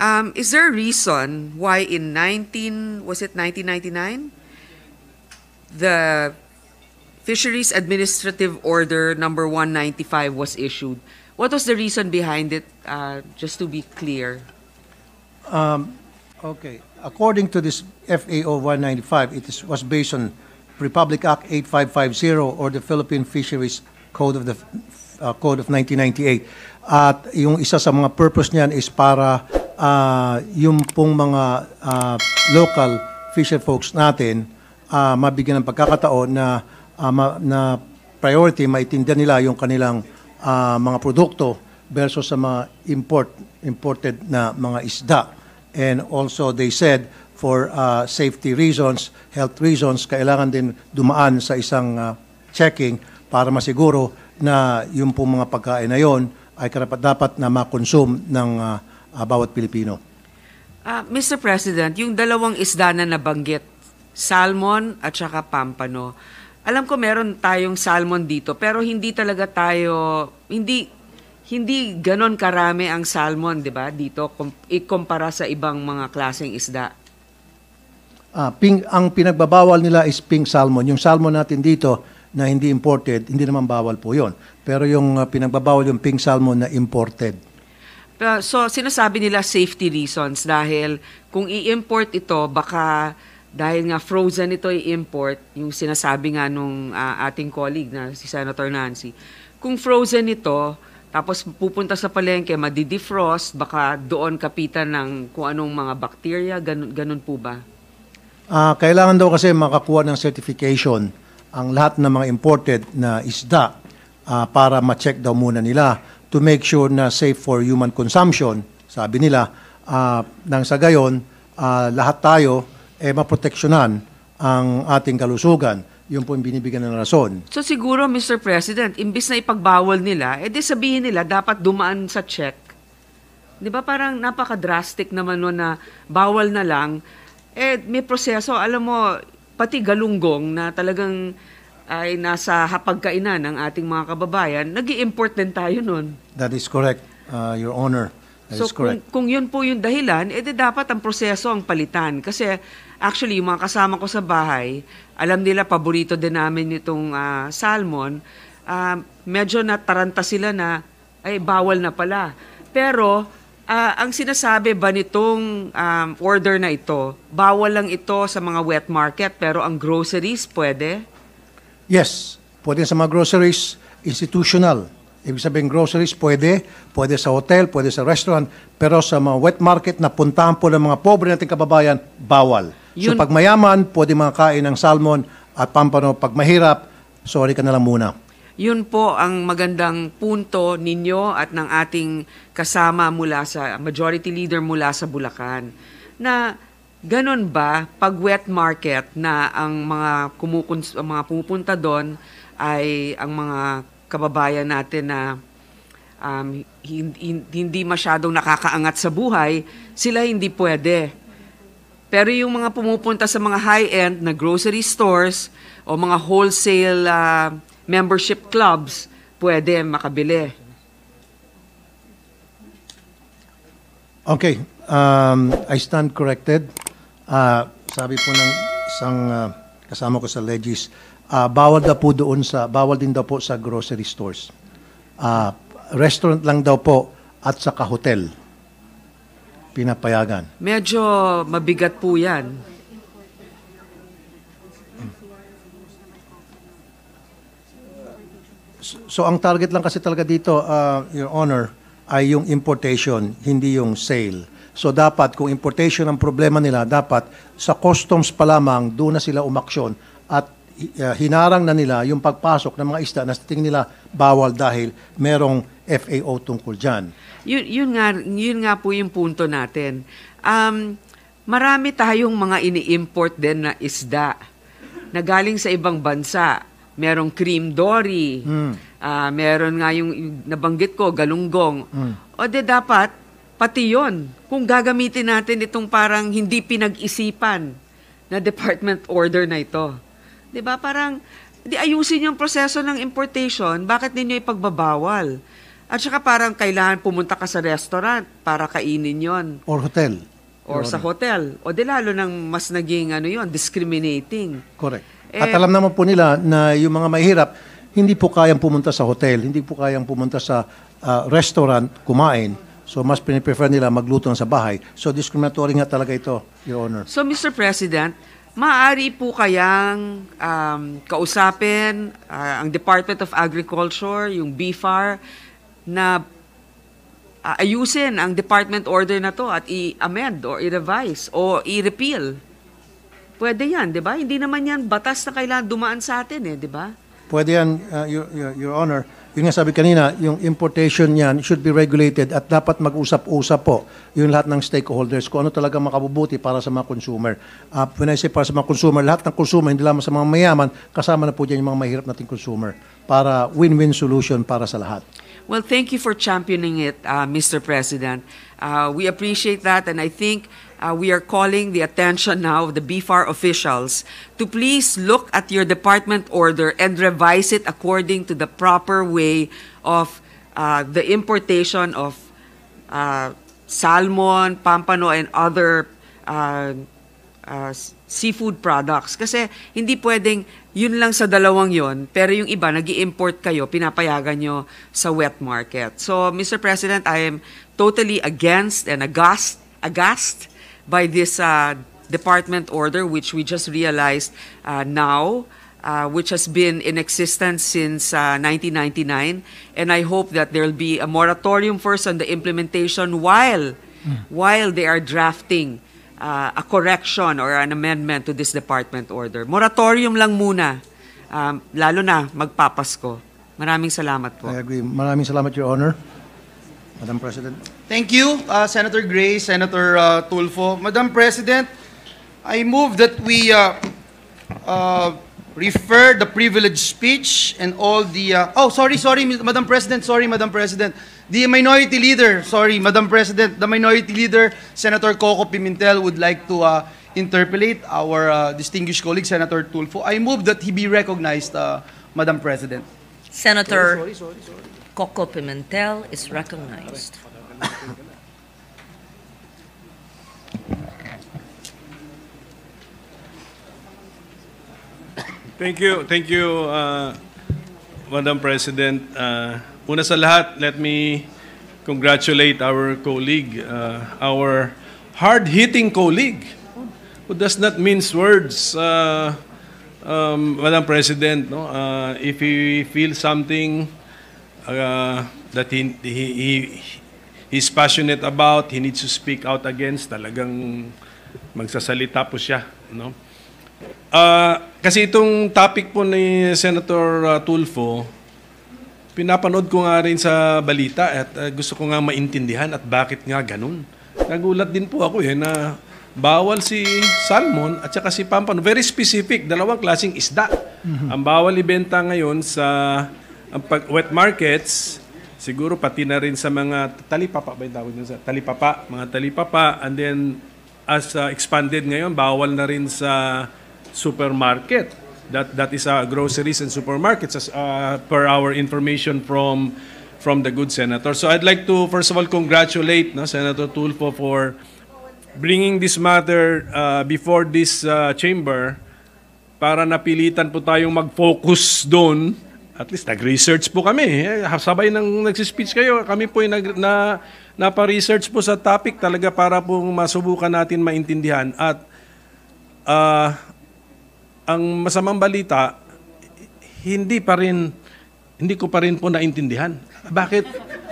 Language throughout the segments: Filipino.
Um, is there a reason why in 19 was it 1999 the Fisheries Administrative Order number 195 was issued? What was the reason behind it uh, just to be clear? Um, okay, according to this FAO 195 it is, was based on Republic Act 8550 or the Philippine Fisheries Code of the uh, Code of 1998. At yung isa sa mga purpose niyan is para uh, yung pong mga uh, local fisher folks natin uh, mabigyan ng pagkakataon na, uh, ma, na priority, maitindihan nila yung kanilang uh, mga produkto versus sa mga import, imported na mga isda. And also they said for uh, safety reasons, health reasons, kailangan din dumaan sa isang uh, checking para masiguro na yung pong mga pagkain na yon ay karapat dapat na makonsume ng uh, uh, bawat Pilipino. Uh, ah, Mr. President, yung dalawang isda na nabanggit, salmon at saka pampano. Alam ko meron tayong salmon dito, pero hindi talaga tayo, hindi hindi ganon karami ang salmon, di ba, dito, ikumpara sa ibang mga klaseng isda. Ah, pink, ang pinagbabawal nila is pink salmon. Yung salmon natin dito na hindi imported, hindi naman bawal po yon. Pero yung uh, pinagbabawal yung pink salmon na imported. Uh, so, sinasabi nila safety reasons dahil kung i-import ito, baka dahil nga frozen ito i-import, yung sinasabi nga nung uh, ating colleague na si Senator Nancy, kung frozen ito, tapos pupunta sa palengke, madidefrost, baka doon kapitan ng kung anong mga bakterya, ganun, ganun po ba? Uh, kailangan daw kasi makakuha ng certification ang lahat ng mga imported na isda uh, para ma-check daw muna nila to make sure na safe for human consumption. Sabi nila, uh, nang sa gayon, uh, lahat tayo eh, maproteksyonan ang ating kalusugan. Yun po yung binibigyan ng rason. So siguro, Mr. President, imbis na ipagbawal nila, edi eh, sabihin nila dapat dumaan sa check. Di ba parang napaka-drastic naman no na bawal na lang. Eh, may proseso. Alam mo, pati galunggong na talagang ay nasa hapagkainan ng ating mga kababayan, nag import din tayo nun. That is correct, uh, Your Honor. That so is correct. Kung, kung yun po yung dahilan, edi dapat ang proseso ang palitan. Kasi actually, yung mga kasama ko sa bahay, alam nila paborito din namin itong uh, salmon. Uh, medyo nataranta sila na, ay, bawal na pala. Pero, uh, ang sinasabi ba nitong um, order na ito, bawal lang ito sa mga wet market, pero ang groceries pwede? Yes, pwede sa mga groceries, institutional. Ibig sabihin groceries, pwede. Pwede sa hotel, pwede sa restaurant. Pero sa mga wet market na puntahan po ng mga pobre nating kababayan, bawal. Yun. So pag mayaman, pwede makakain ng salmon at pampano. Pag mahirap, sorry ka na lang muna. Yun po ang magandang punto ninyo at ng ating kasama mula sa majority leader mula sa Bulacan na Ganon ba pag wet market na ang mga kumukons ang mga pumupunta doon ay ang mga kababayan natin na um, hindi, hindi masyadong nakakaangat sa buhay, sila hindi pwede. Pero yung mga pumupunta sa mga high-end na grocery stores o mga wholesale uh, membership clubs, pwede makabili. Okay, um, I stand corrected. Uh, sabi po ng isang uh, kasama ko sa Legis, uh, bawal daw po doon sa, bawal din daw po sa grocery stores. Uh, restaurant lang daw po at sa hotel. Pinapayagan. Medyo mabigat po yan. So, so ang target lang kasi talaga dito, uh, Your Honor, ay yung importation, hindi yung sale. So dapat kung importation ang problema nila, dapat sa customs pa lamang doon na sila umaksyon at uh, hinarang na nila yung pagpasok ng mga isda na sa tingin nila bawal dahil merong FAO tungkol dyan. Yun, yun, nga, yun nga po yung punto natin. Um, marami tayong mga ini-import din na isda na galing sa ibang bansa. Merong cream dory, mm. uh, meron nga yung nabanggit ko, galunggong. Mm. O de dapat, Pati yon, kung gagamitin natin itong parang hindi pinag-isipan na department order na ito. 'Di ba? Parang di ayusin yung proseso ng importation, bakit ninyo ipagbabawal? At saka parang kailangan pumunta ka sa restaurant para kainin yon. Or hotel. Or Your sa hotel. O di lalo nang mas naging ano yon, discriminating. Correct. Eh, At alam naman po nila na yung mga mahirap, hindi po kayang pumunta sa hotel, hindi po kayang pumunta sa uh, restaurant kumain So mas piniprefer nila magluto na sa bahay. So discriminatory nga talaga ito, Your Honor. So Mr. President, maaari po kayang um, kausapin uh, ang Department of Agriculture, yung BFAR, na uh, ayusin ang department order na to at i-amend or i-revise or i-repeal. Pwede yan, di ba? Hindi naman yan batas na kailangan dumaan sa atin eh, di ba? Pwede yan, uh, Your, Your, Your Honor yun nga sabi kanina, yung importation niyan should be regulated at dapat mag-usap-usap po yung lahat ng stakeholders kung ano talaga makabubuti para sa mga consumer. Uh, when I say para sa mga consumer, lahat ng consumer, hindi lamang sa mga mayaman, kasama na po dyan yung mga mahirap nating consumer para win-win solution para sa lahat. Well, thank you for championing it, uh, ah, Mr. President. Uh, we appreciate that and I think uh, we are calling the attention now of the BFAR officials to please look at your department order and revise it according to the proper way of uh, the importation of uh, salmon, pampano, and other uh, uh, seafood products. Kasi hindi pwedeng yun lang sa dalawang yun, pero yung iba, nag import kayo, pinapayagan nyo sa wet market. So, Mr. President, I am totally against and aghast, aghast by this uh, department order, which we just realized uh, now, uh, which has been in existence since uh, 1999. And I hope that there will be a moratorium first on the implementation while, mm. while they are drafting uh, a correction or an amendment to this department order. Moratorium lang muna, um, lalo na magpapasko. Maraming salamat po. I agree. Maraming salamat, Your Honor. Madam President. Thank you, uh, Senator Gray, Senator uh, Tulfo. Madam President, I move that we uh, uh, refer the privileged speech and all the... Uh, oh, sorry, sorry, Madam President. Sorry, Madam President. The minority leader, sorry, Madam President. The minority leader, Senator Coco Pimentel, would like to uh, interpolate our uh, distinguished colleague, Senator Tulfo. I move that he be recognized, uh, Madam President. Senator... sorry. sorry. sorry. Coco Pimentel is recognized. Thank you. Thank you, uh, Madam President. Uh, una sa lahat, let me congratulate our colleague, uh, our hard-hitting colleague who does not mince words, uh, um, Madam President. No? Uh, if he feels something, uh, that he, he, he, he's passionate about, he needs to speak out against, talagang magsasalita po siya. No? Uh, kasi itong topic po ni Senator uh, Tulfo, pinapanood ko nga rin sa balita at uh, gusto ko nga maintindihan at bakit nga ganun. Nagulat din po ako eh na bawal si salmon at saka si pampano. Very specific, dalawang klasing isda. Mm-hmm. Ang bawal ibenta ngayon sa ang pag wet markets, siguro pati na rin sa mga talipapa ba yung tawag sa talipapa, mga talipapa and then as uh, expanded ngayon bawal na rin sa supermarket. That that is uh, groceries and supermarkets as uh, per our information from from the good senator. So I'd like to first of all congratulate no, Senator Tulfo for bringing this matter uh, before this uh, chamber para napilitan po tayong mag-focus doon at least nag-research po kami. Eh, sabay nang nagsispeech kayo, kami po yung nag, na, napa-research po sa topic talaga para po masubukan natin maintindihan. At uh, ang masamang balita, hindi pa rin, hindi ko pa rin po naintindihan. Bakit,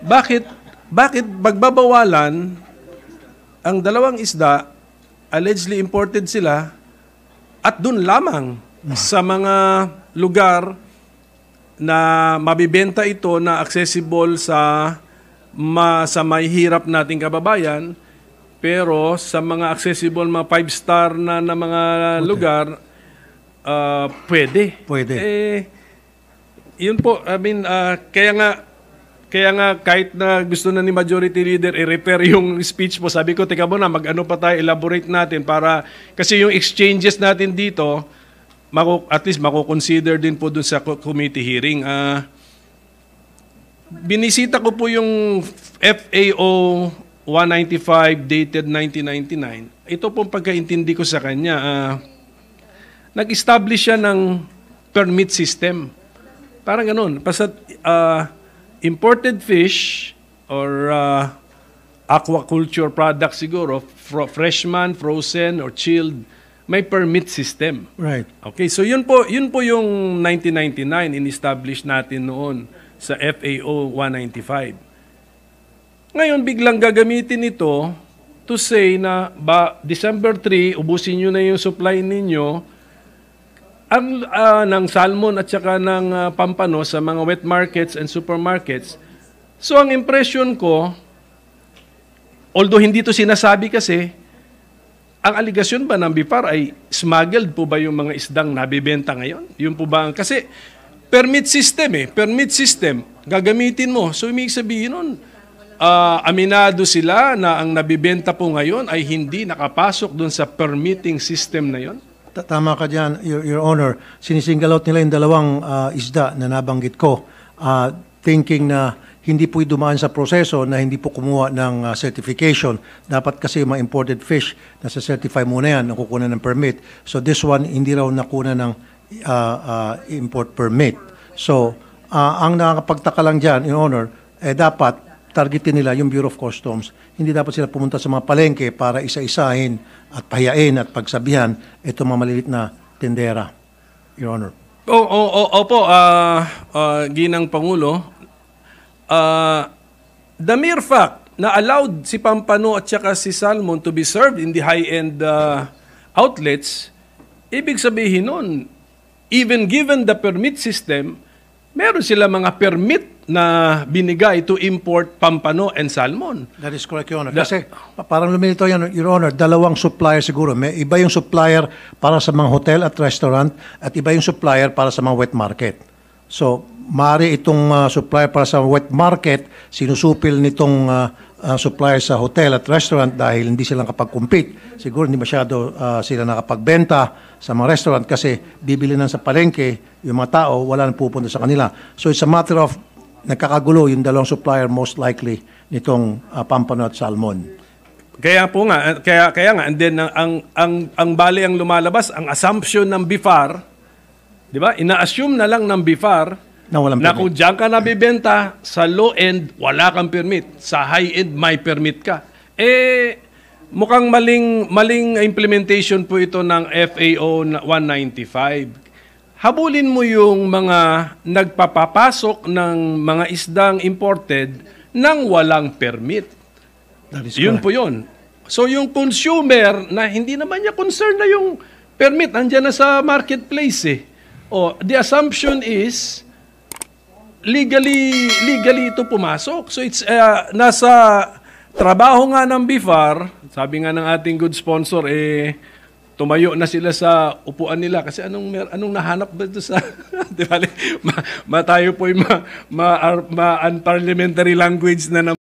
bakit, bakit magbabawalan ang dalawang isda, allegedly imported sila, at doon lamang sa mga lugar na mabibenta ito na accessible sa ma, sa may hirap nating kababayan pero sa mga accessible mga five star na, na mga Hotel. lugar uh, pwede pwede eh yun po I mean uh, kaya nga kaya nga kahit na gusto na ni majority leader i refer yung speech mo sabi ko teka mo na mag-ano pa tayo elaborate natin para kasi yung exchanges natin dito mako, at least makukonsider din po dun sa committee hearing. Uh, binisita ko po yung FAO 195 dated 1999. Ito pong pagkaintindi ko sa kanya, uh, nag-establish siya ng permit system. Parang ganun. Basta uh, imported fish or uh, aquaculture products siguro, fr- freshman, frozen, or chilled – may permit system. Right. Okay, so yun po, yun po yung 1999 in-establish natin noon sa FAO 195. Ngayon biglang gagamitin ito to say na ba December 3 ubusin niyo na yung supply ninyo ang uh, ng salmon at saka ng uh, pampano sa mga wet markets and supermarkets. So ang impression ko although hindi to sinasabi kasi ang aligasyon ba ng BIPAR ay smuggled po ba yung mga isdang nabibenta ngayon? Yun po ba? Kasi permit system eh. Permit system. Gagamitin mo. So, may sabihin nun, uh, aminado sila na ang nabibenta po ngayon ay hindi nakapasok doon sa permitting system na yon? Tama ka dyan, Your, Your Honor. Sinisingle out nila yung dalawang uh, isda na nabanggit ko. Uh, thinking na hindi po dumaan sa proseso na hindi po kumuha ng uh, certification. Dapat kasi yung mga imported fish, nasa certify muna yan, nakukunan ng permit. So this one, hindi raw nakuna ng uh, uh, import permit. So uh, ang nakakapagtaka lang dyan, in honor, eh dapat targetin nila yung Bureau of Customs. Hindi dapat sila pumunta sa mga palengke para isa-isahin at pahiyain at pagsabihan itong mga malilit na tindera, Your Honor. Oo, oh, oh, oh, opo, uh, uh, Ginang Pangulo, uh, the mere fact na allowed si Pampano at saka si Salmon to be served in the high-end uh, outlets, ibig sabihin nun, even given the permit system, meron sila mga permit na binigay to import pampano and salmon. That is correct, Your Honor. The, Kasi parang lumilito yan, Your Honor, dalawang supplier siguro. May iba yung supplier para sa mga hotel at restaurant at iba yung supplier para sa mga wet market. So, Mari itong uh, ah, supplier para sa wet market, sinusupil nitong uh, ah, uh, ah, supplier sa hotel at restaurant dahil hindi sila kapag compete Siguro hindi masyado uh, sila nakapagbenta sa mga restaurant kasi bibili na sa palengke yung mga tao, wala nang pupunta sa kanila. So it's a matter of nagkakagulo yung dalawang supplier most likely nitong uh, pampano at salmon. Kaya po nga, eh, kaya, kaya nga, and then ang, ang, ang, ang bali ang lumalabas, ang assumption ng BIFAR, di ba? Ina-assume na lang ng BIFAR na, walang na permit. kung dyan ka nabibenta, sa low end, wala kang permit. Sa high end, may permit ka. Eh, mukhang maling, maling implementation po ito ng FAO 195. Habulin mo yung mga nagpapapasok ng mga isdang imported nang walang permit. Yun po yun. So yung consumer na hindi naman niya concerned na yung permit, andyan na sa marketplace eh. O, oh, the assumption is, legally legally ito pumasok. So it's uh, nasa trabaho nga ng BIFAR, sabi nga ng ating good sponsor eh tumayo na sila sa upuan nila kasi anong mer anong nahanap ba ito sa di ba ma, ma tayo po ma, ma, ma unparliamentary language na naman.